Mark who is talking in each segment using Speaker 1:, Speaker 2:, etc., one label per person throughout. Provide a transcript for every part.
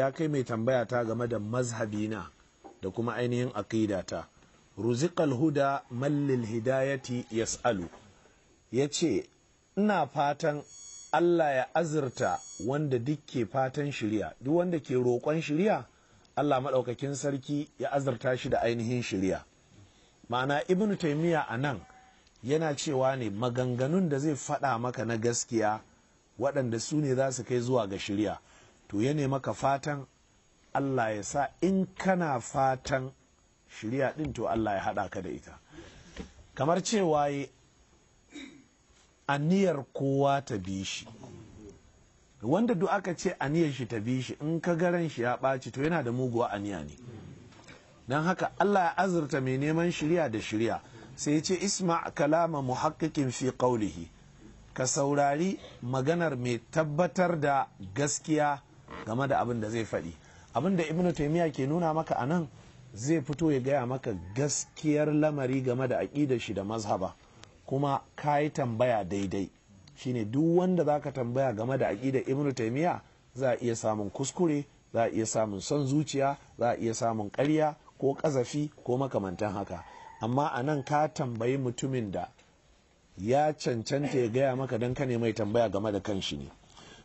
Speaker 1: ya kai mai tambaya ta game da mazhabina da kuma ainihin aqidata ruziqal huda mallil hidayati yas'alu ce ina fatan Allah ya azurta wanda duk ke fatan shirya duk wanda ke roƙon shirya Allah maɗaukakin sarki ya azurta shi da ainihin shirya ma'ana ibnu taymiya a nan yana cewa ne maganganun da zai faɗa maka na gaskiya waɗanda su ne za su kai zuwa ga shirya to ya nema maka fatan Allah ya sa in kana fatan shirya din? to Allah ya haɗa ka da ita kamar cewa aniyar kowa ta bi shi wanda duk aka ce aniyar shi ta bi shi in ka garan shi ya ɓaci to yana da muguwa aniya ne don haka Allah ya azurta mai neman shirya da shirya sai ya ce isma kalama muhakkikin fi qawlihi ka saurari maganar mai tabbatar da gaskiya game da abin da zai faɗi abin da ibnu taimiyya ke nuna maka a nan zai fito ya gaya maka gaskiyar lamari game da aƙidar shi da mazhaba kuma ka yi tambaya daidai shine duk wanda za ka tambaya game da aƙidar ibnu taimiyya za a iya samun kuskure za a iya samun son zuciya za a iya samun ƙarya ko ƙazafi ko makamantan haka amma a nan ka tambayi mutumin da ya cancanta ya gaya maka don ka ne mai tambaya game da kanshi ne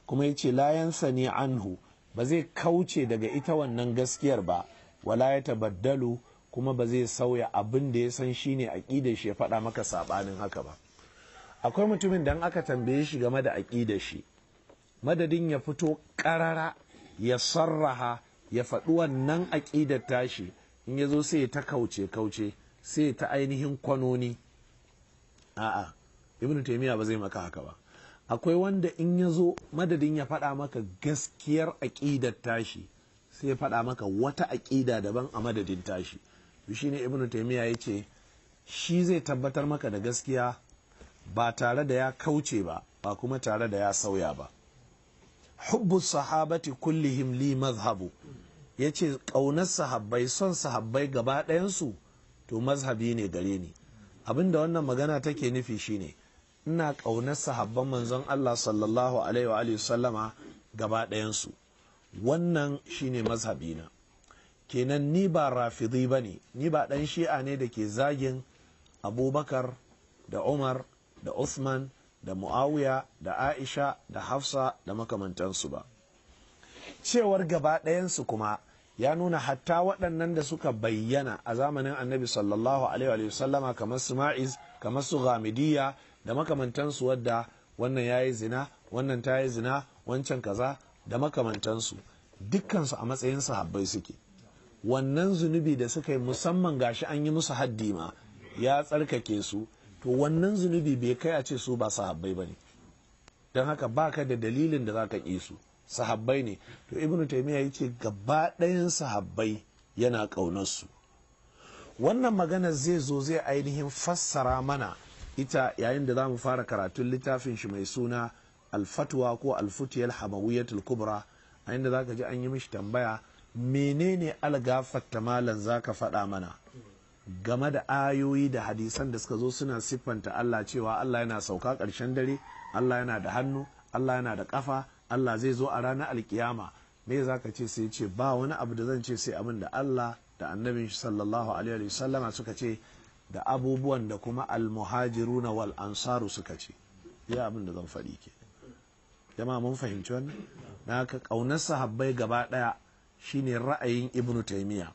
Speaker 1: kuma ya yace layansa ne anhu ba zai kauce daga ita wannan gaskiyar ba wala ya tabaddalu kuma ba zai sauya abin da ya san shi ne a shi ya faɗa maka saɓanin haka ba akwai mutumin dan aka tambaye shi game da aƙidar shi madadin ya fito ƙarara ya sarraha ya faɗi wannan aƙidar tashi in ya zo sai ta kauce kauce sai ta ainihin kwanoni a'a ibnu taimiyya ba zai maka haka ba akwai wanda in ya zo madadin ya faɗa maka gaskiyar aƙidar tashi sai ya faɗa maka wata aƙida daban a madadin tashi shi ne ibnu taimiyya ya ce shi zai tabbatar maka da gaskiya ba tare da ya kauce ba ba kuma tare da ya sauya ba hubbu sahabati kulli li mazhabu ya ce ƙaunar sahabbai son sahabbai gaba ɗayansu to mazhabi ne gare ni abinda wannan magana take nufi shine ina ƙaunar sahabban manzon Allah sallallahu alaihi wa alihi sallama gaba ɗayansu wannan shine mazhabina kenan ni ba rafidi bane ni ba ɗan shi'a ne da ke zagin abubakar da umar da Uthman da Muawiya da Aisha da Hafsa da makamantansu ba. Cewar gaba ɗayansu kuma ya nuna hatta waɗannan da suka bayyana a zamanin annabi sallallahu alaihi wa kamar su ma'iz kamar su ghamidiyya da makamantansu wadda wannan ya yi zina wannan ta yi zina wancan kaza da makamantansu dukkansu a matsayin sahabbai suke wannan zunubi da suka yi musamman gashi an yi musu haddi ma ya tsarkake su to wannan zunubi bai kai a ce su ba sahabbai ba ne don haka ba ka da dalilin da za ka ƙi su sahabbai ne to Ibn taimiyya ya ce gaba ɗayan sahabbai yana ƙaunarsu wannan magana zai zo zai ainihin fassara mana ita yayin da za mu fara karatun littafin shi mai suna alfatwa ko alfutiyar hamawiyatul kubra a inda za ka ji an yi mishi tambaya menene algafatta malam za ka faɗa mana game da ayoyi da hadisan da suka zo suna siffanta Allah cewa Allah yana sauka ƙarshen dare Allah yana da hannu Allah yana da kafa Allah zai zo a ranar alkiyama me za ka ce sai ce ba wani abu da zan ce sai abin da Allah da annabin shi sallallahu alaihi wasallama suka ce da abubuwan da kuma na wal ansaru suka ce ya abin da zan faɗi ke jama'a mun fahimci wannan na haka ƙaunar sahabbai gaba ɗaya shine ra'ayin ibnu taimiya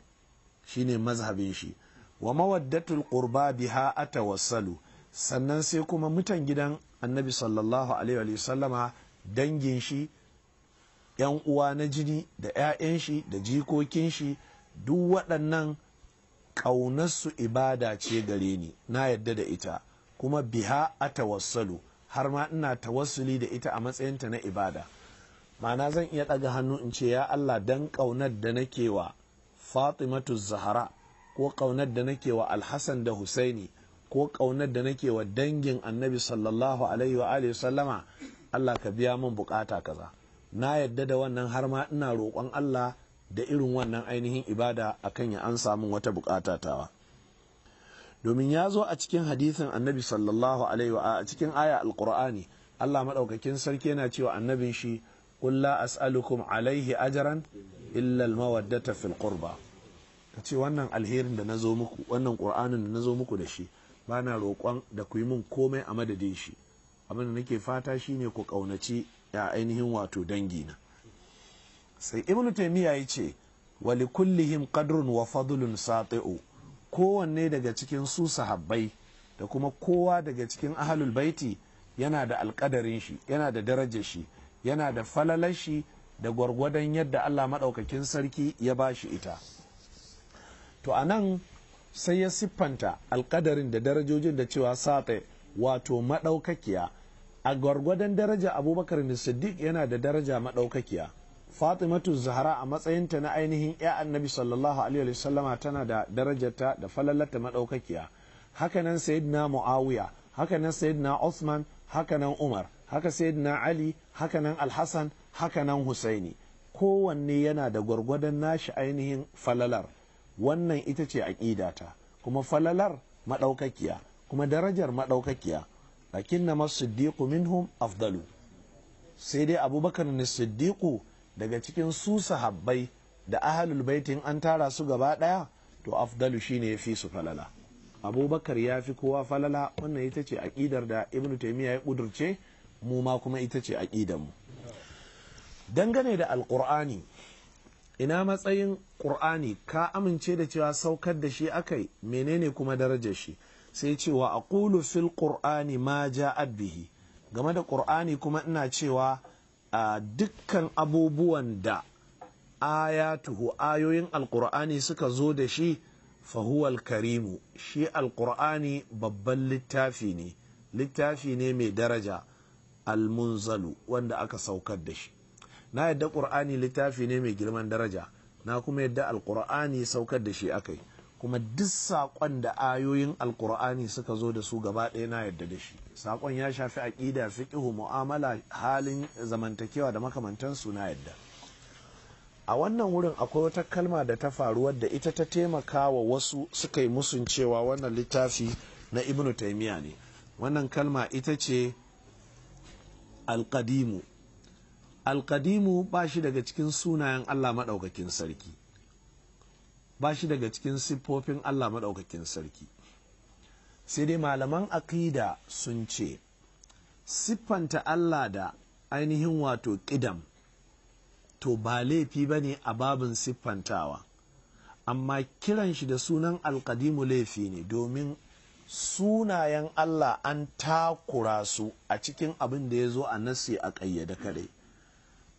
Speaker 1: shine mazhabin shi wa mawaddatul qurba biha atawassalu sannan sai kuma mutan gidan annabi sallallahu alaihi wa sallama dangin shi yan uwa na jini da 'ya'yan shi da jikokin shi duk waɗannan ƙaunarsu ibada ce gare ni na yadda da ita kuma biha a tawassalu har ma ina tawassuli da ita a matsayinta na ibada ma'ana zan iya ɗaga hannu in ce ya Allah dan ƙaunar da nake wa Fatimatu Zahara ko ƙaunar da nake wa Alhassan da Husaini ko ƙaunar da nake wa dangin Annabi sallallahu alaihi wa sallama Allah ka biya min bukata kaza na yadda da wannan har ma ina roƙon Allah da irin wannan ainihin ibada akan ya an samu wata bukata tawa domin ya zo a cikin hadisin annabi sallallahu alaihi wa a cikin aya alqur'ani Allah madaukakin sarki yana cewa annabin shi qul la as'alukum alaihi ajran illa almawaddata fil qurba ce wannan alherin da nazo muku wannan qur'anin da nazo muku da shi ba na roƙon da ku yi min komai a madadin shi abin da nake fata shine ku ƙaunaci ya ainihin wato dangi na sai ibn taymiya ya ce wa likullihim qadrun wa fadlun sati'u kowanne daga cikin su sahabbai da kuma kowa daga cikin ahalul baiti yana da alkadarin shi yana da darajar shi yana da falalar shi da gwargwadon yadda Allah maɗaukakin sarki ya ba shi ita to a nan sai ya siffanta alkadarin da darajojin da cewa sate wato maɗaukakiya a gwargwadon daraja abubakar siddiq yana da daraja maɗaukakiya fatimatu zahara a matsayinta na ainihin ya annabi sallallahu alaihi wa sallama tana da darajarta da falalata madaukakiya hakanan sayyidina muawiya hakanan sayyidina usman hakanan umar haka sayyidina ali hakanan alhassan hakanan husaini kowanne yana da gwargwadon nashi ainihin falalar wannan ita ce aƙidata kuma falalar madaukakiya kuma darajar madaukakiya lakinna masiddiqu minhum afdalu sai dai abubakar ne siddiqu daga cikin su sahabbai da ahalul baitin an tara su gaba ɗaya to afdalu shine fi su falala abubakar ya fi kowa falala wannan ita ce aƙidar da ibnu taimiyya ya ƙudurce mu ma kuma ita ce aƙidar mu dangane da alƙur'ani ina matsayin ƙur'ani ka amince da cewa saukar da shi akai menene kuma darajar shi sai cewa aqulu fil qur'ani ma ja bihi game da ƙur'ani kuma ina cewa a dukkan abubuwan da ayatuhu ayoyin alkur'ani suka zo da shi fahuwal karimu shi alkur'ani babban littafi ne littafi ne mai daraja almunzalu wanda aka saukar da shi na yadda ƙur'ani littafi ne mai girman daraja na kuma yadda alkur'ani saukar da shi akai kuma duk saƙon da ayoyin Alƙur'ani suka zo da su gaba ɗaya na yadda da shi saƙon ya shafi aƙida fiƙihu mu'amala halin zamantakewa da makamantansu na yadda a wannan wurin akwai wata kalma da ta faru wadda ita ta taimaka wa wasu suka yi musun cewa wannan littafi na ibnu taimiya ne wannan kalma ita ce alƙadimu alƙadimu ba shi daga cikin sunayen allah maɗaukakin sarki ba shi daga cikin siffofin Allah maɗaukakin sarki sai dai malaman aƙida sun ce siffanta Allah da ainihin wato ƙidam to ba laifi ba ne a babin siffantawa amma kiran shi da sunan alƙadimu laifi ne domin sunayen Allah an takura su a cikin abin da ya zo a nasi a ƙayyade kare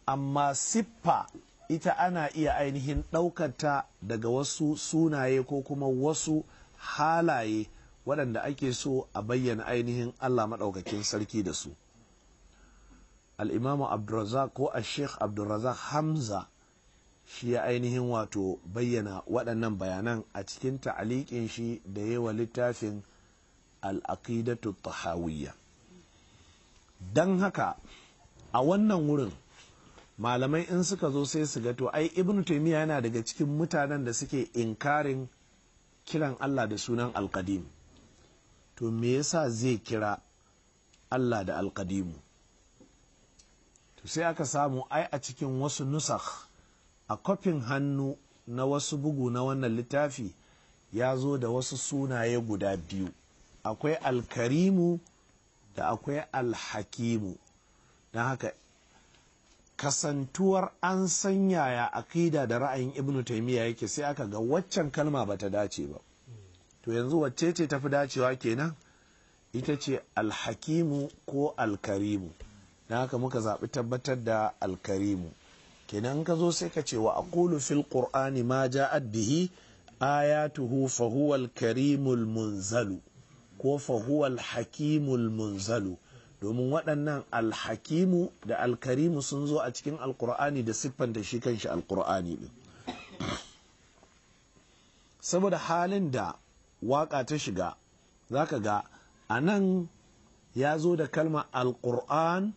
Speaker 1: amma siffa ita ana iya ainihin ɗaukata daga wasu sunaye ko kuma wasu halaye waɗanda ake so a bayyana ainihin Allah maɗaukakin sarki da su. Al'imamu Abdulrazak ko a Sheikh Abdulrazak Hamza shi ya ainihin wato bayyana waɗannan bayanan a cikin ta'aliƙin shi da yawa littafin al'aƙidatu tahawiyya. Don haka a wannan wurin malamai in suka zo sai su ga to ai Ibn taimiyya yana daga cikin mutanen da suke inkarin kiran Allah da sunan alkadim to me yasa zai kira Allah da alkadimu to sai aka samu ai a cikin wasu nusakh a kofin hannu na wasu bugu na wannan littafi ya zo da wasu sunaye guda biyu akwai alkarimu da akwai alhakimu don haka kasantuwar an san yaya aƙida da ra'ayin ibnu taimiyya yake sai aka ga waccan kalma bata dace ba to yanzu wacce ce tafi dacewa kenan ita ce alhakimu ko alkarimu na haka muka zaɓi tabbatar da alkarimu kenan ka zo sai ka ce wa aqulu fil qur'ani ma ja'at bihi ayatuhu fa huwa alkarimul munzalu ko fahuwal hakimul munzalu domin waɗannan alhakimu da alkarimu sun zo a cikin alkur'ani da siffan da shi kanshi alkur'ani ɗin saboda halin da waƙa ta shiga za ka ga a nan ya zo da kalmar alkur'an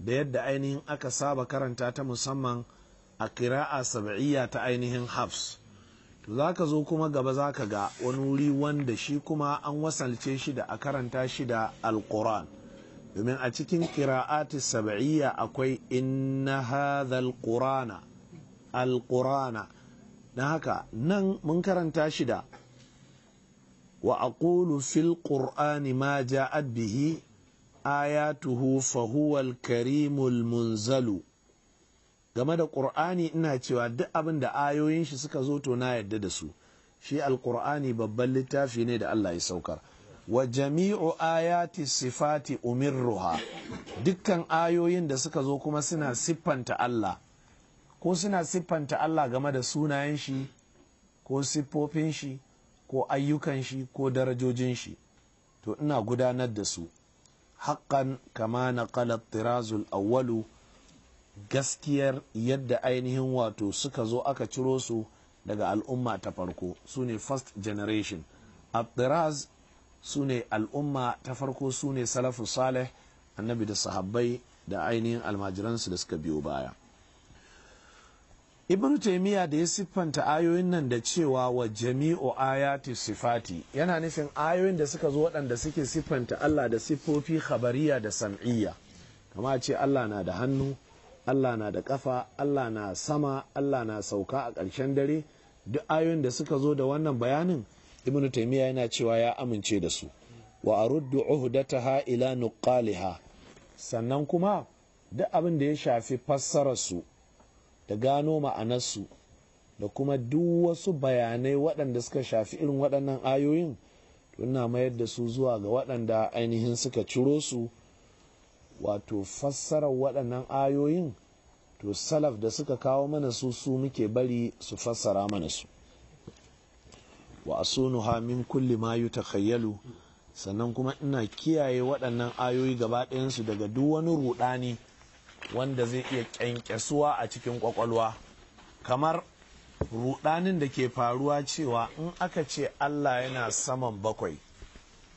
Speaker 1: da yadda ainihin aka saba karanta ta musamman a kira'a saba'iyya ta ainihin hafs to za ka zo kuma gaba za ka ga wani wuri wanda shi kuma an wasalce shi da a karanta shi da alkur'an domin a cikin ƙira'ati sab'iyya akwai inna hadhal qur'ana alqur'ana na haka nan mun karanta shi da wa aqulu fil qur'ani ma ja'at bihi ayatuhu fa huwa al-karimul munzalu game da qur'ani ina cewa duk abin da ayoyin shi suka zo to na yadda da su shi alqur'ani babban littafi ne da Allah ya saukar wa jami'u ayati sifati umirruha dukkan ayoyin da suka zo kuma suna siffanta Allah ko suna siffanta Allah game da sunayen shi ko siffofin shi ko ayyukan shi ko darajojin shi to ina gudanar da su haƙƙan kama na tirazul awwalu gaskiyar yadda ainihin wato suka zo aka ciro su daga al'umma ta farko su ne first generation abdiraz su ne al'umma ta farko su ne salafu salih annabi da sahabbai da ainihin almajiransu da suka biyo baya ibn taimiyya da ya siffanta ayoyin nan da cewa wa jami'u ayati sifati yana nufin ayoyin da suka zo waɗanda suke siffanta Allah da siffofi khabariya da sam'iyya kama ce Allah na da hannu Allah na da ƙafa Allah na sama Allah na sauka a ƙarshen dare duk ayoyin da suka zo da wannan bayanin ibn taimiyya yana cewa ya amince da su wa aruddu uhdataha ila nuqaliha sannan kuma duk abin da ya shafi fassarar su da gano ma'anarsu da kuma duk wasu bayanai waɗanda suka shafi irin waɗannan ayoyin ina mayar da su zuwa ga waɗanda ainihin suka ciro su wato fassarar waɗannan ayoyin to salaf da suka kawo mana su su muke bari su fassara mana su wa asunuha min kulli ma yutakhayyalu sannan kuma ina kiyaye waɗannan ayoyi gaba ɗayansu daga duk wani ruɗani wanda zai iya ƙyanƙyasuwa a cikin ƙwaƙwalwa kamar ruɗanin da ke faruwa cewa in aka ce Allah yana saman bakwai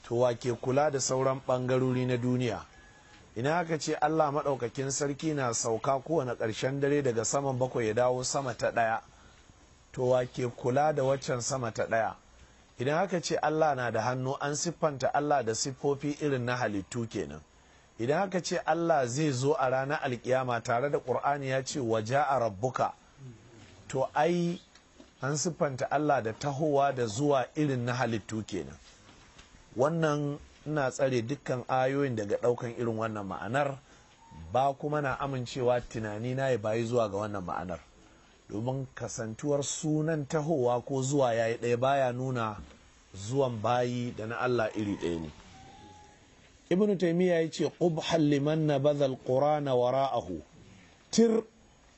Speaker 1: to wa ke kula da sauran ɓangarori na duniya ina aka ce Allah maɗaukakin sarki na sauka kowane ƙarshen dare daga saman bakwai ya dawo sama ta ɗaya to wa ke kula da waccan sama ta ɗaya idan aka ce Allah na da hannu an siffanta Allah da siffofi irin na halittu kenan idan aka ce Allah zai zo a ranar alkiyama tare da ƙur'ani ya ce waje a rabbuka to ai an siffanta Allah da tahowa da zuwa irin na halittu kenan wannan ina tsare dukkan ayoyin daga ɗaukan irin wannan ma'anar ba kuma na amincewa tunani na ya bayi zuwa ga wannan ma'anar domin kasantuwar sunan tahowa ko zuwa yayi ɗaya baya nuna zuwan bayi da na Allah iri ɗaya ne ibnu taimiyya ya ce ƙubhan liman nabadha alqur'ana wara'ahu tir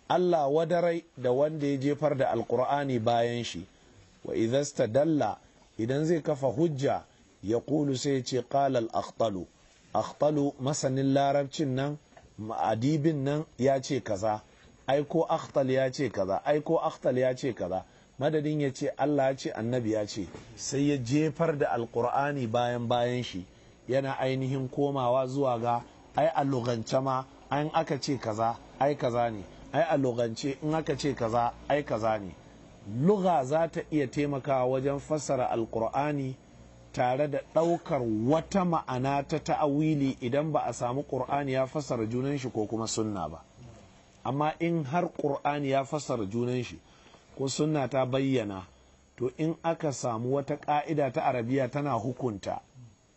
Speaker 1: Allah wadarai da wanda ya jefar da alqur'ani bayan shi wa idasta dalla idan zai kafa hujja ya kulu sai ce ƙalal akhtalu akhtalu masanin larabcin nan ma'adibin nan ya ce kaza ai ko akhtal ya ce kaza ai akhtal ya ce kaza madadin ya ce Allah ya ce annabi ya ce sai ya jefar da alkur'ani bayan bayan shi yana ainihin komawa zuwa ga ai a lugance ma an aka ce kaza ai kaza ne ai a lugance in aka ce kaza ai kaza ne luga za ta iya taimakawa wajen fassara alkur'ani tare da ɗaukar wata ma'ana ta ta'awili idan ba a samu ƙur'ani ya fassara junan shi ko kuma sunna ba amma in har ƙur'ani ya fassara junan shi ko sunna ta bayyana to in aka samu wata ƙa'ida ta arabiya tana hukunta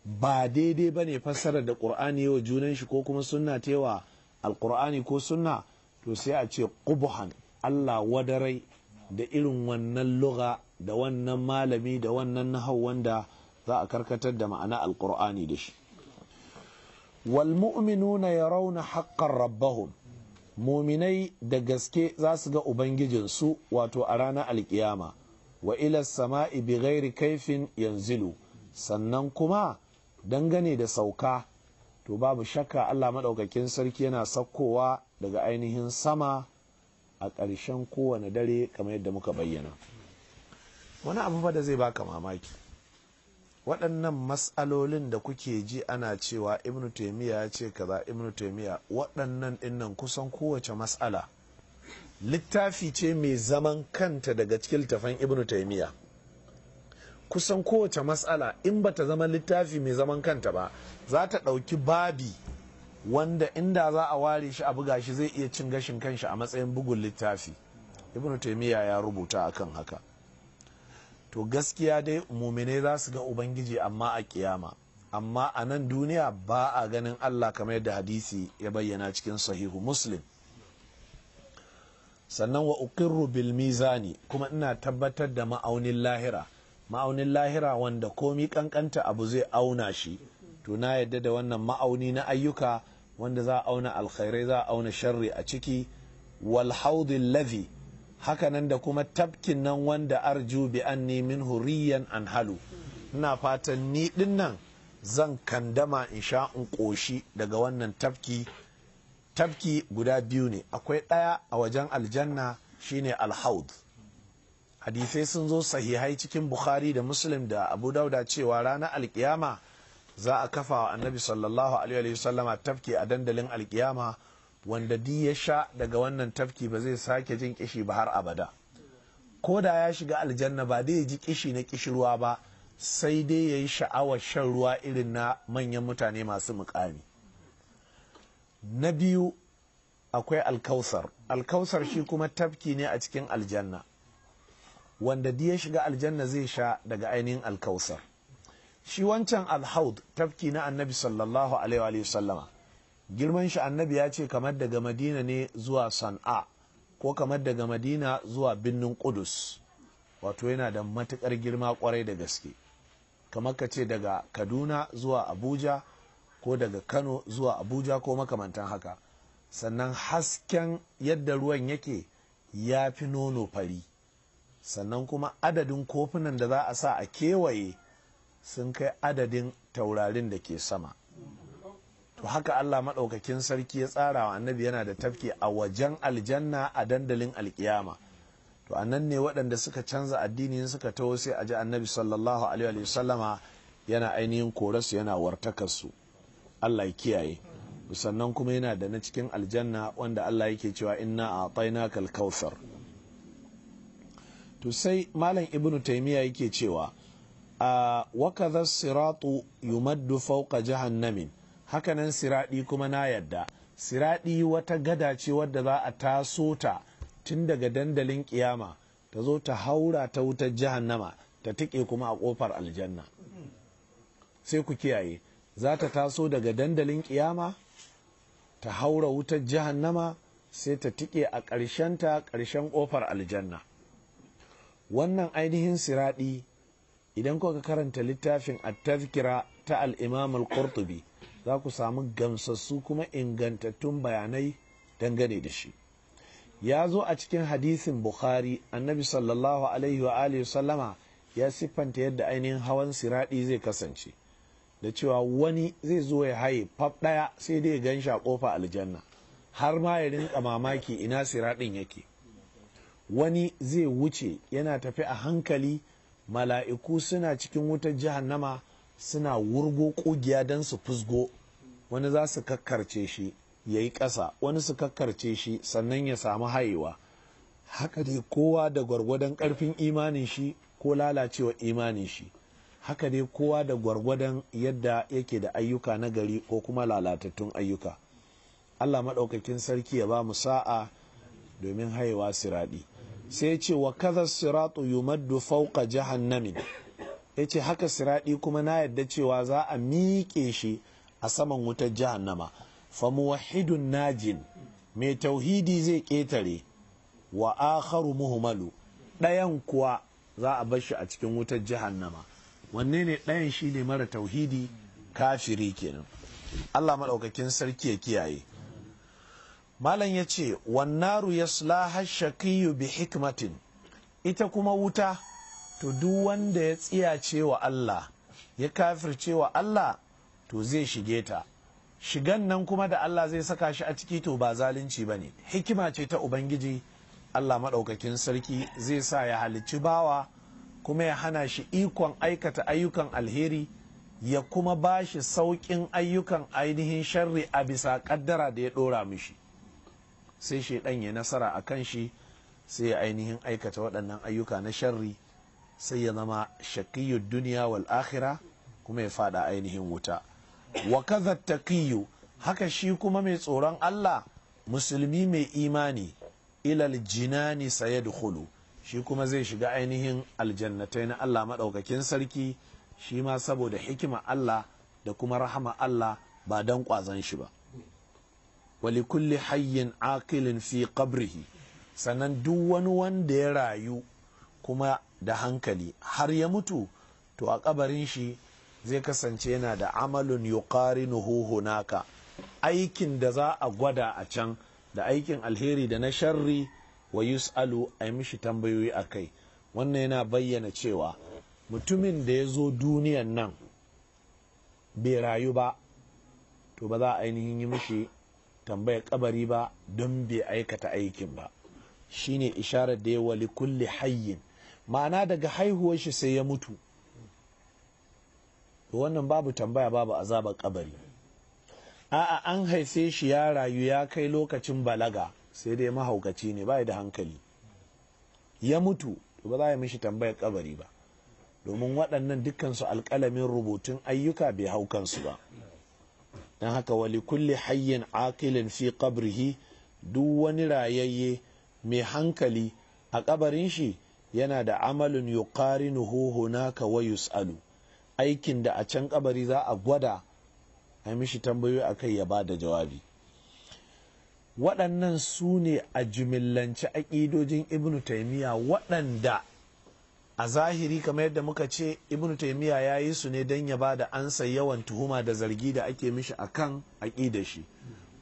Speaker 1: ba daidai ba ne fassarar da ƙur'ani yawa junan shi ko kuma sunna tewa alƙur'ani ko sunna to sai a ce ƙubuhan allah wadarai da irin wannan luga da wannan malami da wannan nahau wanda za a karkatar da ma'ana alƙur'ani da shi wal mu'minuna rauna haqqan muminai da gaske za su ga ubangijinsu wato a ranar alkiyama wa ila sama'i bi ghairi kaifin yanzilu sannan kuma dangane da sauka to babu shakka Allah maɗaukakin sarki yana saukowa daga ainihin sama a ƙarshen kowane dare kamar yadda muka bayyana wani abu fa da zai baka mamaki waɗannan matsalolin da kuke ji ana cewa ibn taimiyya ya ce kaza ibn taimiyya waɗannan dinnan kusan kowace mas'ala. littafi ce mai zaman kanta daga cikin tafan ibn taimiyya kusan kowace matsala in bata zama littafi mai zaman kanta ba za ta ɗauki babi wanda inda za a ware shi a buga shi zai iya cin gashin kanshi a matsayin bugun littafi ibn taimiyya ya rubuta akan haka to gaskiya dai muminai za su ga ubangiji amma a kiyama amma a nan duniya ba a ganin allah kamar yadda hadisi ya bayyana cikin sahihu muslim sannan wa uqirru bil mizani kuma ina tabbatar da ma'aunin lahira ma'aunin lahira wanda komi kankanta abu zai auna shi to na yadda da wannan ma'auni na ayyuka wanda za a auna alkhairai za a auna sharri a ciki wal haudin hakanan da kuma tafkin nan wanda arju bi an min huriyan an halu ina fatan ni nan zan kandama in sha in ƙoshi daga wannan tafki tafki guda biyu ne akwai ɗaya a wajen aljanna shine alhaud hadisai sun zo sahihai cikin bukhari da muslim da abu dauda cewa ranar alkiyama za a kafa wa annabi sallallahu alaihi wasallama tafki a dandalin alkiyama wanda di ya sha daga wannan tafki ba zai sake jin kishi ba har abada ko da ya shiga aljanna ba dai ya ji kishi na kishirwa ba sai dai ya yi sha'awar shan ruwa irin na manyan mutane masu mukami na biyu akwai alkausar alkausar shi kuma tafki ne a cikin aljanna wanda ya shiga aljanna zai sha daga ainihin alkausar shi wancan alhaud tafki na annabi sallallahu alaihi sallama girman shi annabi ya ce kamar daga madina ne zuwa san'a ko kamar daga madina zuwa birnin kudus wato yana da matukar girma kwarai da gaske kamar ka ce daga kaduna zuwa abuja ko daga kano zuwa abuja ko makamantan haka sannan hasken yadda ruwan yake ya fi nono fari sannan kuma adadin kofunan da za a sa a kewaye sun kai adadin taurarin da ke sama to haka Allah maɗaukakin sarki ya tsara wa annabi yana da tafki a wajen aljanna a dandalin alkiyama to annan ne waɗanda suka canza addini suka taho sai a ji annabi sallallahu alaihi sallama yana ainihin korasu yana wartakarsu Allah ya kiyaye sannan kuma yana da na cikin aljanna wanda Allah yake cewa inna a taina to sai malam ibnu taymiya yake cewa a wakazar siratu yumaddu fauka jahannamin hakanan siraɗi kuma na yadda siraɗi wata gada ce wadda za a taso ta tun daga dandalin kiyama ta zo ta haura ta wutar jahannama ta tike kuma a kofar aljanna sai ku kiyaye za ta taso daga dandalin kiyama ta haura wutar jahannama sai ta tike a ta ƙarshen ƙofar aljanna wannan ainihin siraɗi idan kuka karanta littafin at ta al-imam al-qurtubi za ku samu gamsassu kuma ingantattun bayanai dangane da shi ya zo a cikin hadisin bukhari annabi sallallahu alaihi wa alihi sallama ya siffanta yadda ainihin hawan siradi zai kasance da cewa wani zai zo ya haye fab daya sai dai gan shi a kofa aljanna har ma ya rinka mamaki ina siradin yake wani zai wuce yana tafi a hankali mala'iku suna cikin wutar nama. suna wurgo ƙugiya don su fusgo wani za su kakkarce shi ya yi ƙasa wani su kakkarce shi sannan ya samu haiwa haka dai kowa da gwargwadon ƙarfin imanin shi ko lalacewa imanin shi haka dai kowa da gwargwadon yadda yake da ayyuka na gari ko kuma lalatattun ayyuka allah maɗaukakin sarki ya ba mu sa'a domin hayewa siraɗi sai ce wa kaza siratu yumaddu fauka namin. ya ce haka siraɗi kuma na yadda cewa za a miƙe shi a saman wutar jahannama fa muwahidun najin mai tauhidi zai ƙetare wa akharu muhmalu ɗayan kuwa za a bar shi a cikin wutar jahannama wanne ne ɗayan shi ne mara tauhidi kafiri kenan Allah maɗaukakin sarki ya kiyaye malam ya ce wannaru ya shakiyu bi hikmatin ita kuma wuta to duk wanda ya tsiyace wa Allah ya kafirce wa Allah to zai shige ta shigan nan kuma da Allah zai saka shi a ciki to ba zalunci ba ne hikima ce ta Ubangiji Allah maɗaukakin sarki zai sa ya halicci bawa kuma ya hana shi ikon aikata ayyukan alheri ya kuma ba shi sauƙin ayyukan ainihin sharri a bisa ƙaddara da ya ɗora mishi sai shi ya nasara a kan shi sai ya ainihin aikata waɗannan ayyuka na sharri sai ya zama shakiyu duniya wal akhira kuma ya fada ainihin wuta wa kaza taqiyu haka shi kuma mai tsoron Allah musulmi mai imani ilal jinani sayadkhulu shi kuma zai shiga ainihin aljannatai na Allah madaukakin sarki shi ma saboda hikima Allah da kuma rahama Allah ba dan kwazan shi ba wali kulli hayyin aqilin fi qabrihi sannan duk wani wanda ya rayu kuma da hankali har ya mutu to a kabarin shi zai kasance yana da amalin amalun yuqarinuhu hunaka aikin da za a gwada a can da aikin alheri da na sharri wa yus'alu a yi mishi tambayoyi a kai wannan yana bayyana cewa mutumin da ya zo duniyan nan bai rayu ba to ba za a ainihin yi mishi tambayar kabari ba don bai aikata aikin ba shine isharar da ya wali kulli hayyin ma'ana daga haihuwar shi sai ya mutu wannan babu tambaya babu azabar kabari a'a an haife shi ya rayu ya kai lokacin balaga sai dai mahaukaci ne bai da hankali ya mutu to ba za a mishi tambayar kabari ba domin waɗannan dukkansu alƙalamin rubutun ayyuka bai hau kansu ba don haka wali kulli hayyin akilin fi kabrihi duk wani rayayye mai hankali a kabarin shi yana da amalin yuqarinuhu hunaka wa yus'alu aikin da a can kabari za a gwada a mishi tambayoyi akai ya ba da jawabi waɗannan su ne a jimillanci aƙidojin ibnu taimiyya waɗanda a zahiri kamar yadda muka ce ibnu taimiyya ya yi su ne don ya ba da ansa yawan tuhuma da zargi da ake mishi a kan aƙida shi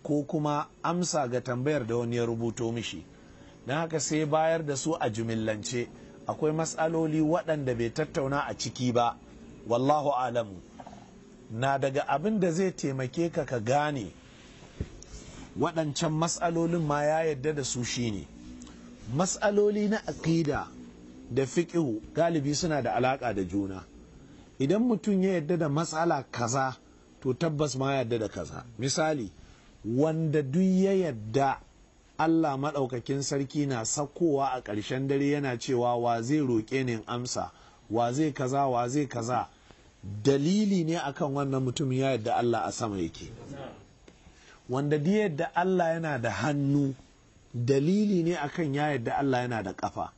Speaker 1: ko kuma amsa ga tambayar da wani ya rubuto mishi don haka sai bayar da su a jimillance akwai matsaloli waɗanda bai tattauna a ciki ba wallahu alamu na daga abin da zai taimake ka ka gane waɗancan matsalolin ma ya yadda da su shine matsaloli na aƙida da fiƙihu galibi suna da alaƙa da juna idan mutum ya yadda da matsala kaza to tabbas ma yadda da kaza misali wanda duk ya yadda Allah maɗaukakin sarki na sakowa a ƙarshen dare yana cewa wa zai roƙe ni amsa wa zai kaza wa zai kaza dalili ne akan wannan mutum ya yadda Allah a sama yake wanda da yadda Allah yana da hannu dalili ne akan ya yadda Allah yana da ƙafa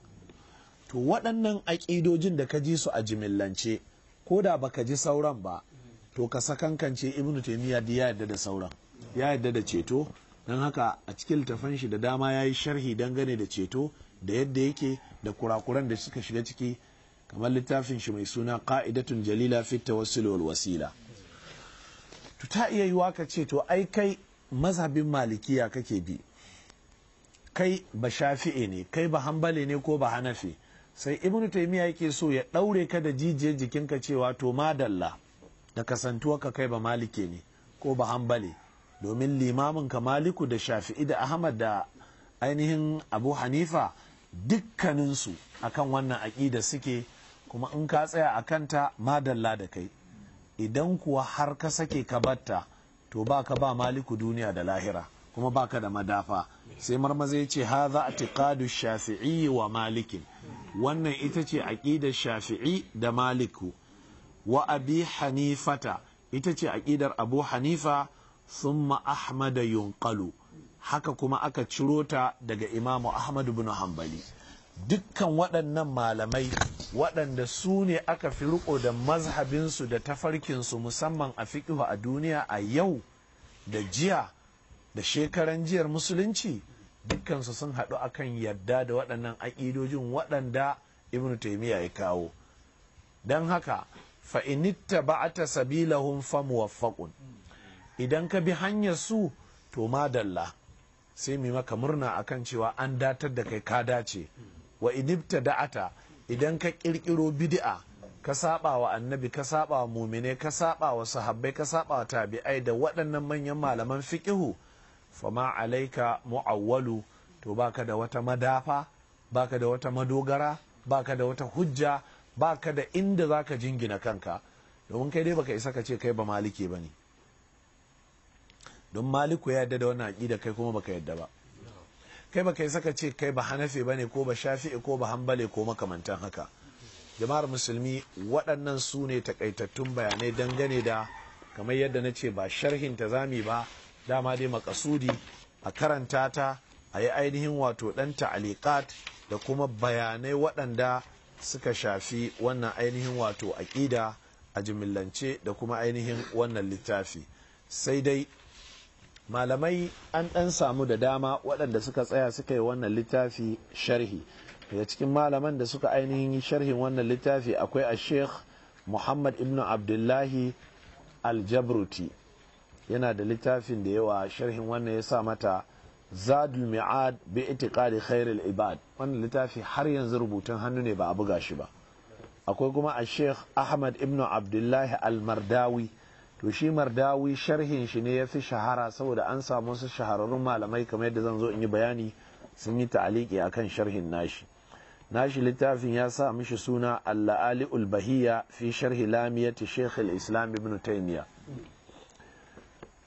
Speaker 1: to waɗannan aƙidojin da ka ji su a jimillance ko da baka ji sauran ba to ka sakankance ibnu taimiyya da ya yadda da sauran ya yadda da ceto don haka a cikin littafan shi da dama ya yi sharhi dangane da ceto da yadda yake da kurakuran da suka shiga ciki kamar littafin shi mai suna ka'idatun jalila fit tawassul wal wasila to ta iya yiwa ka ce to ai kai mazhabin malikiya kake bi kai ba shafi'e ne kai ba hanbali ne ko ba hanafi sai ibn taymiya yake so ya daure ka da jijiyar jikinka cewa to madalla da kasantuwa ka kai ba malike ne ko ba hanbali. domin limamin kamaliku da shafi'i da ahmad da ainihin abu hanifa dukkaninsu akan wannan aƙida suke kuma in ka tsaya a kanta madalla da kai idan kuwa har ka sake ka batta to ba ka ba maliku duniya da lahira kuma ba ka da madafa sai marmaza ya ce ha za a tiƙadu shafi'i wa malikin wannan ita ce aƙidar shafi'i da maliku wa abi hanifata ita ce aƙidar abu hanifa ثم ahmada yunqalu haka kuma aka ciro ta daga imamu ahmad bin hanbali dukkan waɗannan malamai waɗanda su ne aka fi riko da mazhabinsu da tafarkinsu musamman a fiƙihu a duniya a yau da jiya da shekaran jiyar musulunci dukkansu sun haɗu akan yadda da waɗannan aƙidojin waɗanda ibn taimiyya ya kawo don haka fa'initta ba'ata sabilahun famuwaffaqun idan ka bi hanyar su to madalla sai mu maka murna a kan cewa an datar da kai ka dace wa inibta da'ata idan ka kirkiro bid'a ka saba wa annabi ka saba wa mumine ka saba wa sahabbai ka saba wa tabi'ai da waɗannan manyan malaman fiqihu fama alaika mu'awwalu to baka da wata madafa baka da wata madogara baka da wata hujja baka da inda zaka jingina kanka domin kai dai baka isa ka ce kai ba maliki bane don maliku ya yadda da wannan aƙida kai kuma baka yadda ba kai baka yi saka ce kai ba hanafi bane ko ba shafi'i ko ba hambale ko makamantan haka jama'ar musulmi waɗannan su ne takaitattun bayanai dangane da kamar yadda na ce ba sharhin ta zami ba dama dai makasudi a karanta ta a yi ainihin wato ɗan ta'alikat da kuma bayanai waɗanda suka shafi wannan ainihin wato aƙida a jimillance da kuma ainihin wannan littafi sai dai malamai an ɗan samu da dama waɗanda suka tsaya suka yi wannan littafi sharhi daga cikin malaman da suka ainihin yi sharhin wannan littafi akwai a sheikh muhammad ibn abdullahi aljabruti yana da littafin da yawa sharhin wannan ya sa mata zadul mi'ad bi itiqadi khairul ibad wannan littafi har yanzu rubutun hannu ne ba a buga shi ba akwai kuma a sheikh ahmad ibn abdullahi almardawi to shi mardawi sharhin shi ne ya fi shahara saboda an samu su shahararrun malamai kamar yadda zan zo in yi bayani sun yi ta'aliki akan sharhin nashi nashi littafin ya sa mishi suna al-la'ali ulbahiya fi sharhi lamiyati sheikh islam ibn taymiya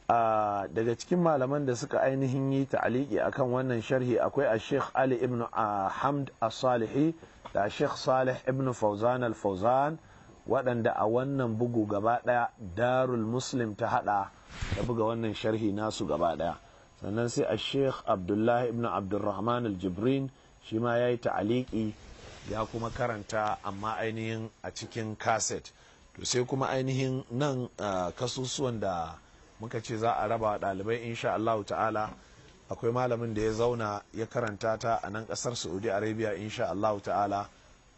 Speaker 1: ah, daga cikin malaman da suka ainihin yi ta'aliki akan wannan sharhi akwai a sheikh ali ibn ah, hamd as-salihi da sheikh salih ibn fauzan al-fauzan waɗanda a wannan bugu gaba ɗaya darul muslim ta haɗa da buga wannan sharhi nasu gaba ɗaya sannan sai a sheikh abdullahi ibn abdulrahman al-jibrin shi ma ya yi ta'aliki ya kuma karanta amma ainihin a cikin kaset to sai kuma ainihin nan kasusuwan da muka ce za a raba ɗalibai insha allah ta'ala akwai malamin da ya zauna ya karanta ta a nan ƙasar saudi arabia insha allah ta'ala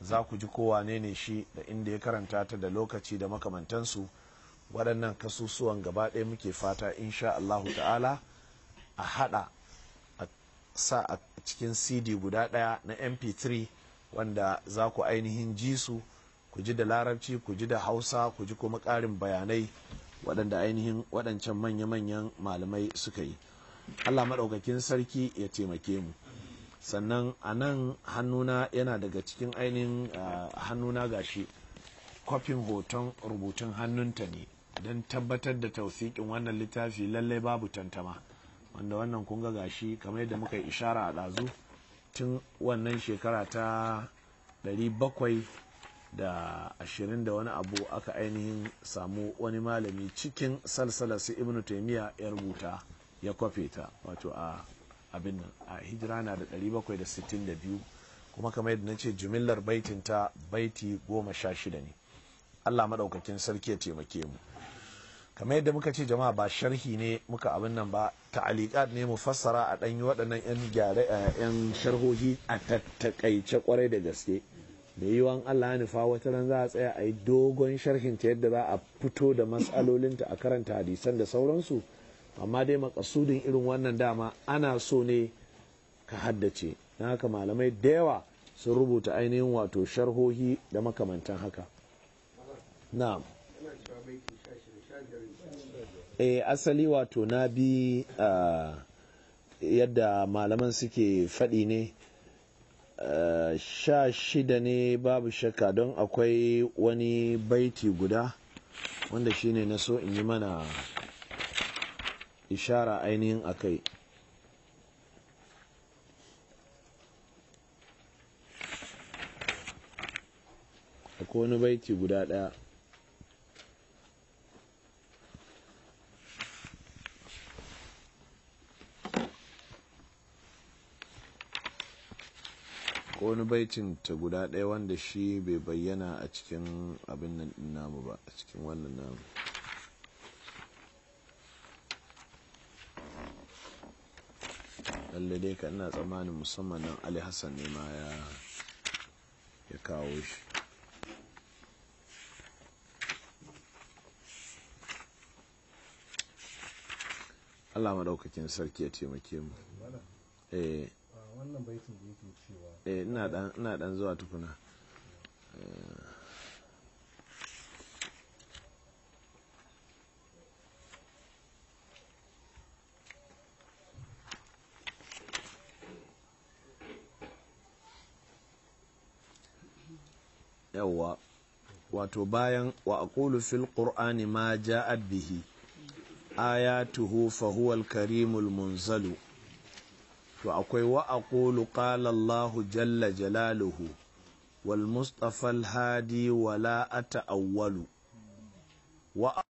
Speaker 1: za ku ji kowane ne shi da inda ya karanta ta da lokaci da makamantansu waɗannan kasusuwan gaba ɗaya muke fata insha Allahu ta'ala a haɗa a sa a cikin cd guda ɗaya na mp3 wanda za ku ainihin ji su ku ji da larabci ku ji da hausa ku ji kuma ƙarin bayanai waɗanda ainihin waɗancan manya-manyan malamai suka yi allah maɗaukakin sarki ya taimake mu sannan a nan hannuna yana daga cikin ainihin hannuna gashi kwafin hoton rubutun hannunta ne don tabbatar da tausikin wannan littafi lallai babu tantama wanda wannan kunga gashi kamar yadda muka yi ishara a ɗazu tun wannan shekara ta 700 da ashirin da wani abu aka ainihin samu wani malami cikin salsalasi ibn taimiyya ya rubuta ya kwafe ta wato a abin nan a hijira na da 762 kuma kamar yadda na ce jimillar baitin ta baiti goma sha shida ne allah maɗaukakin sarki ya taimake mu kamar yadda muka ce jama'a ba sharhi ne muka abin nan ba ta'aliqat ne mu fassara a ɗanyi waɗannan 'yan gyare 'yan sharhohi a tattakaice kwarai da gaske da wa allah ya nufa wata ran za a tsaya a yi dogon sharhin ta yadda za a fito da matsalolinta a karanta hadisan da sauransu amma dai makasudin irin wannan dama ana so ne ka haddace na haka malamai da yawa sun rubuta ainihin wato sharhohi da makamantan haka na'am e asali wato na bi eh, yadda malaman suke faɗi ne eh, sha shida ne babu shakka don akwai wani baiti guda wanda shine na so in yi mana ishara ainihin a kai akwai wani baiti guda ɗaya wani baitin ta guda ɗaya wanda shi bai bayyana a cikin abin nan namu ba a cikin wannan namu lalle dai ka ina tsammanin musamman nan ali hassan ne ma ya ya kawo shi Allah maɗaukakin sarki ya taimake mu eh wannan baitin da yake cewa eh ina dan ina dan zuwa tukuna eh yawwa wato bayan wa aqulu fil qur'ani ma ja'a bihi ayatuhu fa huwa al karimul munzalu to akwai wa aqulu qala Allah jalla jalaluhu wal mustafa al hadi wala ata awwalu. wa